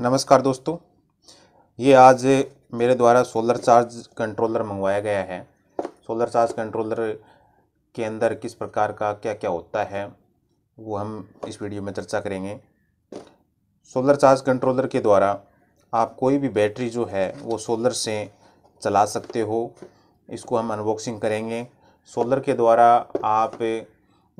नमस्कार दोस्तों ये आज मेरे द्वारा सोलर चार्ज कंट्रोलर मंगवाया गया है सोलर चार्ज कंट्रोलर के अंदर किस प्रकार का क्या क्या होता है वो हम इस वीडियो में चर्चा करेंगे सोलर चार्ज कंट्रोलर के द्वारा आप कोई भी बैटरी जो है वो सोलर से चला सकते हो इसको हम अनबॉक्सिंग करेंगे सोलर के द्वारा आप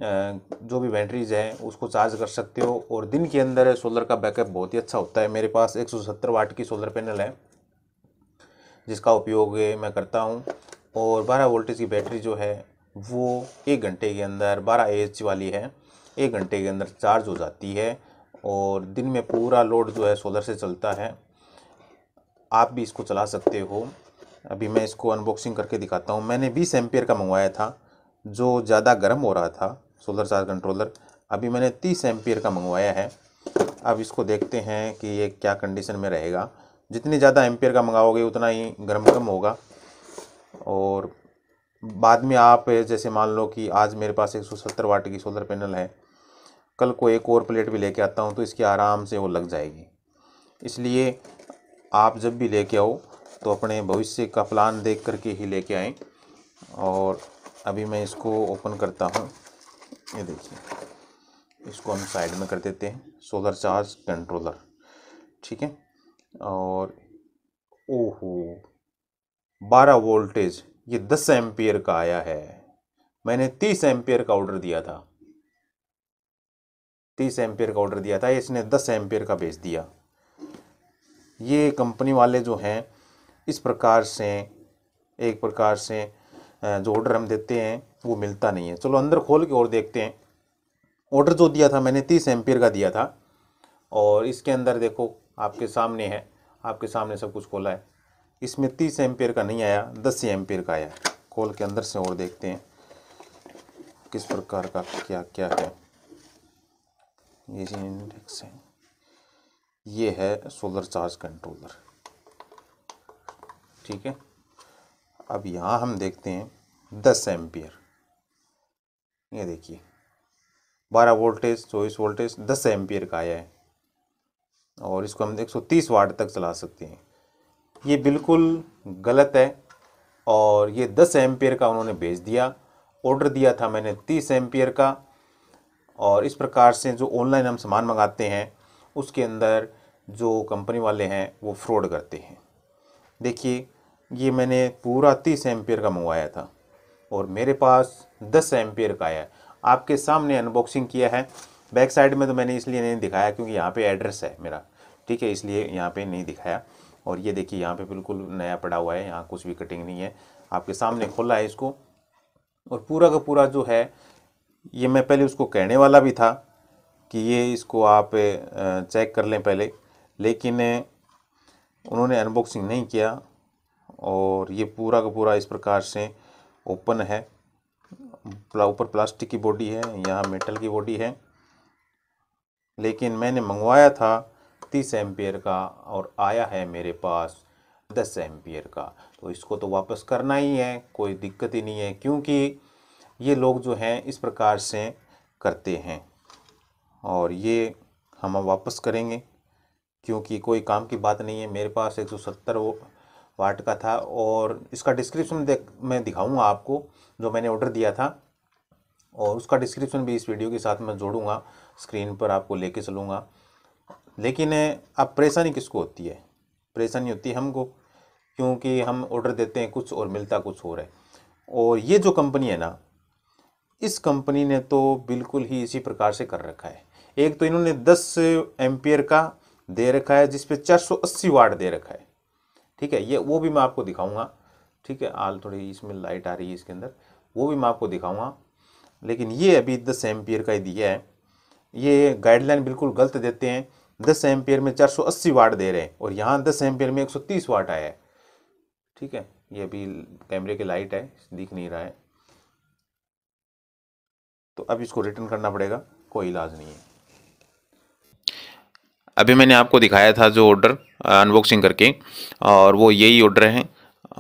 जो भी बैटरीज हैं उसको चार्ज कर सकते हो और दिन के अंदर सोलर का बैकअप बहुत ही अच्छा होता है मेरे पास 170 वाट की सोलर पैनल है जिसका उपयोग मैं करता हूँ और 12 वोल्टेज की बैटरी जो है वो एक घंटे के अंदर 12 एच वाली है एक घंटे के अंदर चार्ज हो जाती है और दिन में पूरा लोड जो है सोलर से चलता है आप भी इसको चला सकते हो अभी मैं इसको अनबॉक्सिंग करके दिखाता हूँ मैंने बीस एम्पियर का मंगवाया था जो ज़्यादा गर्म हो रहा था सोलर चार्ज कंट्रोलर अभी मैंने तीस एम्पियर का मंगवाया है अब इसको देखते हैं कि ये क्या कंडीशन में रहेगा जितनी ज़्यादा एम्पियर का मंगाओगे उतना ही गर्म कम होगा और बाद में आप जैसे मान लो कि आज मेरे पास 170 वाट की सोलर पैनल है कल को एक और प्लेट भी लेके आता हूँ तो इसकी आराम से वो लग जाएगी इसलिए आप जब भी लेके आओ तो अपने भविष्य का प्लान देख करके ही लेके आएँ और अभी मैं इसको ओपन करता हूँ ये देखिए इसको हम साइड में कर देते हैं सोलर चार्ज कंट्रोलर ठीक है और ओहो बारह वोल्टेज ये दस एम्पियर का आया है मैंने तीस एम्पियर का ऑर्डर दिया था तीस एम्पियर का ऑर्डर दिया था इसने दस एम्पियर का बेच दिया ये कंपनी वाले जो हैं इस प्रकार से एक प्रकार से जो ऑर्डर हम देते हैं वो मिलता नहीं है चलो अंदर खोल के और देखते हैं ऑर्डर जो दिया था मैंने तीस एमपियर का दिया था और इसके अंदर देखो आपके सामने है आपके सामने सब कुछ खोला है इसमें तीस एमपियर का नहीं आया दस एमपियर का आया खोल के अंदर से और देखते हैं किस प्रकार का क्या क्या है ये जी इंडेक्स है ये है सोलर चार्ज कंट्रोलर ठीक है अब यहाँ हम देखते हैं दस एम्पियर ये देखिए बारह वोल्टेज चौबीस वोल्टेज दस एम्पियर का आया है और इसको हम एक सौ तीस वाट तक चला सकते हैं ये बिल्कुल गलत है और ये दस एम्पियर का उन्होंने भेज दिया ऑर्डर दिया था मैंने तीस एम्पियर का और इस प्रकार से जो ऑनलाइन हम सामान मंगाते हैं उसके अंदर जो कंपनी वाले हैं वो फ्रॉड करते हैं देखिए ये मैंने पूरा तीस एम्पियर का मंगवाया था और मेरे पास दस एम्पियर का आया आपके सामने अनबॉक्सिंग किया है बैक साइड में तो मैंने इसलिए नहीं दिखाया क्योंकि यहाँ पे एड्रेस है मेरा ठीक है इसलिए यहाँ पे नहीं दिखाया और ये देखिए यहाँ पे बिल्कुल नया पड़ा हुआ है यहाँ कुछ भी कटिंग नहीं है आपके सामने खोला है इसको और पूरा का पूरा जो है ये मैं पहले उसको कहने वाला भी था कि ये इसको आप चेक कर लें पहले लेकिन उन्होंने अनबॉक्सिंग नहीं किया और ये पूरा का पूरा इस प्रकार से ओपन है ऊपर प्लास्टिक की बॉडी है यहाँ मेटल की बॉडी है लेकिन मैंने मंगवाया था तीस एम्पियर का और आया है मेरे पास दस एम्पियर का तो इसको तो वापस करना ही है कोई दिक्कत ही नहीं है क्योंकि ये लोग जो हैं इस प्रकार से करते हैं और ये हम वापस करेंगे क्योंकि कोई काम की बात नहीं है मेरे पास एक सौ सत्तर वाट का था और इसका डिस्क्रिप्शन देख मैं दिखाऊंगा आपको जो मैंने ऑर्डर दिया था और उसका डिस्क्रिप्शन भी इस वीडियो के साथ मैं जोड़ूंगा स्क्रीन पर आपको लेके चलूँगा लेकिन अब परेशानी किसको होती है परेशानी होती है हमको क्योंकि हम ऑर्डर देते हैं कुछ और मिलता कुछ और है और ये जो कंपनी है ना इस कंपनी ने तो बिल्कुल ही इसी प्रकार से कर रखा है एक तो इन्होंने दस एम्पियर का दे रखा है चार सौ अस्सी वाट दे रखा है ठीक है ये वो भी मैं आपको दिखाऊंगा ठीक है आल थोड़ी इसमें लाइट आ रही है इसके अंदर वो भी मैं आपको दिखाऊंगा लेकिन ये अभी दस एम का ही दिया है ये गाइडलाइन बिल्कुल गलत देते हैं दस एम में चार वाट दे रहे हैं और यहाँ दस एम में एक वाट आया है ठीक है ये अभी कैमरे की लाइट है दिख नहीं रहा है तो अब इसको रिटर्न करना पड़ेगा कोई इलाज नहीं है अभी मैंने आपको दिखाया था जो ऑर्डर अनबॉक्सिंग करके और वो यही ऑर्डर है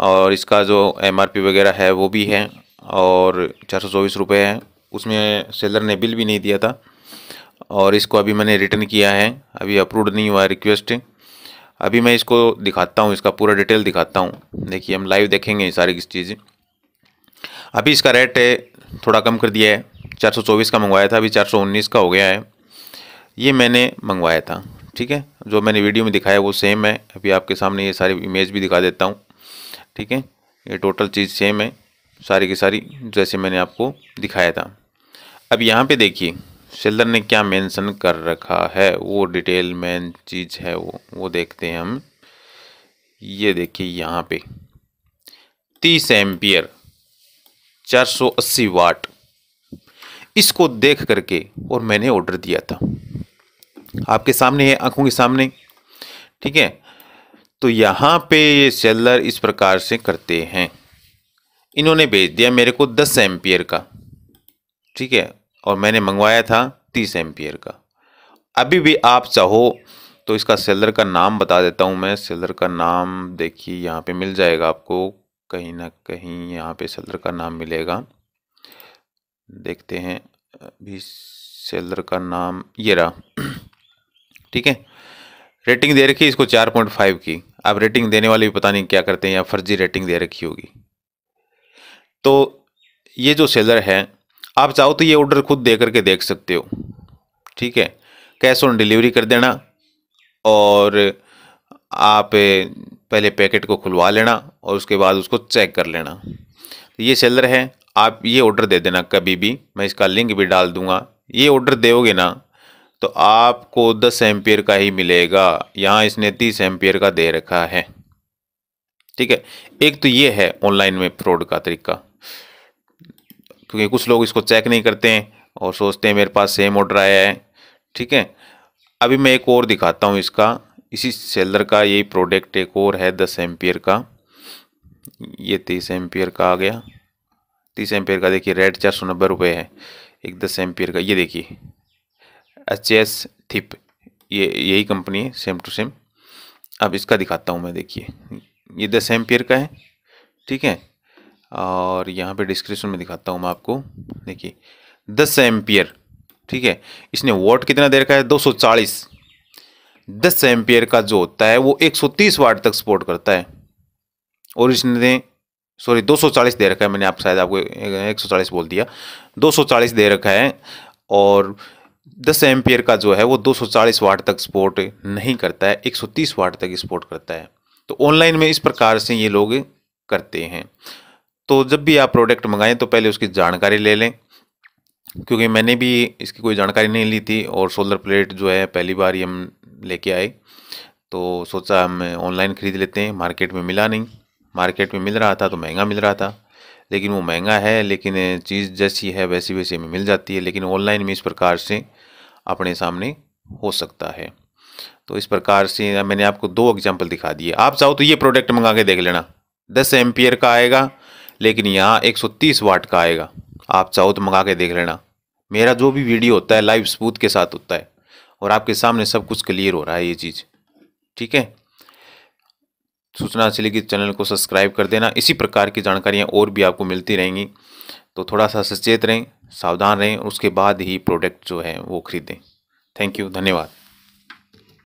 और इसका जो एम वगैरह है वो भी है और चार सौ चौबीस रुपये है उसमें सेलर ने बिल भी नहीं दिया था और इसको अभी मैंने रिटर्न किया है अभी अप्रूव नहीं हुआ है रिक्वेस्ट अभी मैं इसको दिखाता हूँ इसका पूरा डिटेल दिखाता हूँ देखिए हम लाइव देखेंगे सारी चीज़ अभी इसका रेट थोड़ा कम कर दिया है चार का मंगवाया था अभी चार का हो गया है ये मैंने मंगवाया था ठीक है जो मैंने वीडियो में दिखाया वो सेम है अभी आपके सामने ये सारी इमेज भी दिखा देता हूँ ठीक है ये टोटल चीज़ सेम है सारी की सारी जैसे मैंने आपको दिखाया था अब यहाँ पे देखिए सेलर ने क्या मेंशन कर रखा है वो डिटेल मेन चीज़ है वो वो देखते हैं हम ये देखिए यहाँ पे तीस एम्पियर चार सौ अस्सी वाट इसको देख करके और मैंने ऑर्डर दिया था आपके सामने है आंखों के सामने ठीक है तो यहाँ पे ये सेलर इस प्रकार से करते हैं इन्होंने भेज दिया मेरे को दस एम्पियर का ठीक है और मैंने मंगवाया था तीस एम्पियर का अभी भी आप चाहो तो इसका सेलर का नाम बता देता हूँ मैं सेलर का नाम देखिए यहाँ पे मिल जाएगा आपको कहीं ना कहीं यहाँ पे सेलर का नाम मिलेगा देखते हैं अभी सेलर का नाम ये रहा ठीक है रेटिंग दे रखी है इसको चार पॉइंट फाइव की आप रेटिंग देने वाले भी पता नहीं क्या करते हैं या फर्जी रेटिंग दे रखी होगी तो ये जो सेलर है आप चाहो तो ये ऑर्डर खुद दे करके देख सकते हो ठीक है कैश ऑन डिलीवरी कर देना और आप पहले पैकेट को खुलवा लेना और उसके बाद उसको चेक कर लेना तो ये सेलर है आप ये ऑर्डर दे देना कभी भी मैं इसका लिंक भी डाल दूंगा ये ऑर्डर दोगे ना तो आपको दस एम्पियर का ही मिलेगा यहाँ इसने तीस एम्पियर का दे रखा है ठीक है एक तो ये है ऑनलाइन में फ्रॉड का तरीका क्योंकि कुछ लोग इसको चेक नहीं करते हैं और सोचते हैं मेरे पास सेम ऑर्डर आया है ठीक है अभी मैं एक और दिखाता हूँ इसका इसी सेलर का यही प्रोडक्ट एक और है दस एम्पियर का ये तीस एम्पियर का आ गया तीस एम्पियर का देखिए रेड चार सौ नब्बे रुपये है एक दस एम्पियर का ये देखिए एच एस थिप ये यही कंपनी है सेम टू सेम अब इसका दिखाता हूँ मैं देखिए ये दस एम का है ठीक है और यहाँ पे डिस्क्रिप्शन में दिखाता हूँ मैं आपको देखिए दस एम्पियर ठीक है इसने वाट कितना दे रखा है 240 दस एम्पियर का जो होता है वो 130 वाट तक सपोर्ट करता है और इसने सॉरी 240 दे रखा है मैंने आप शायद आपको 140 बोल दिया 240 दे रखा है और दस एम्पियर का जो है वो 240 वाट तक सपोर्ट नहीं करता है 130 वाट तक सपोर्ट करता है तो ऑनलाइन में इस प्रकार से ये लोग करते हैं तो जब भी आप प्रोडक्ट मंगाएं तो पहले उसकी जानकारी ले लें क्योंकि मैंने भी इसकी कोई जानकारी नहीं ली थी और सोलर प्लेट जो है पहली बार ही हम लेके आए तो सोचा हम ऑनलाइन ख़रीद लेते हैं मार्केट में मिला नहीं मार्केट में मिल रहा था तो महंगा मिल रहा था लेकिन वो महंगा है लेकिन चीज़ जैसी है वैसी वैसी हमें मिल जाती है लेकिन ऑनलाइन में इस प्रकार से अपने सामने हो सकता है तो इस प्रकार से मैंने आपको दो एग्जाम्पल दिखा दिए आप चाहो तो ये प्रोडक्ट मंगा के देख लेना दस एम्पियर का आएगा लेकिन यहाँ एक सौ तीस वाट का आएगा आप चाहो तो मंगा के देख लेना मेरा जो भी वीडियो होता है लाइव स्पूत के साथ होता है और आपके सामने सब कुछ क्लियर हो रहा है ये चीज़ ठीक है सूचना चली कि तो चैनल को सब्सक्राइब कर देना इसी प्रकार की जानकारियाँ और भी आपको मिलती रहेंगी तो थोड़ा सा सचेत रहें सावधान रहें उसके बाद ही प्रोडक्ट जो है वो खरीदें थैंक यू धन्यवाद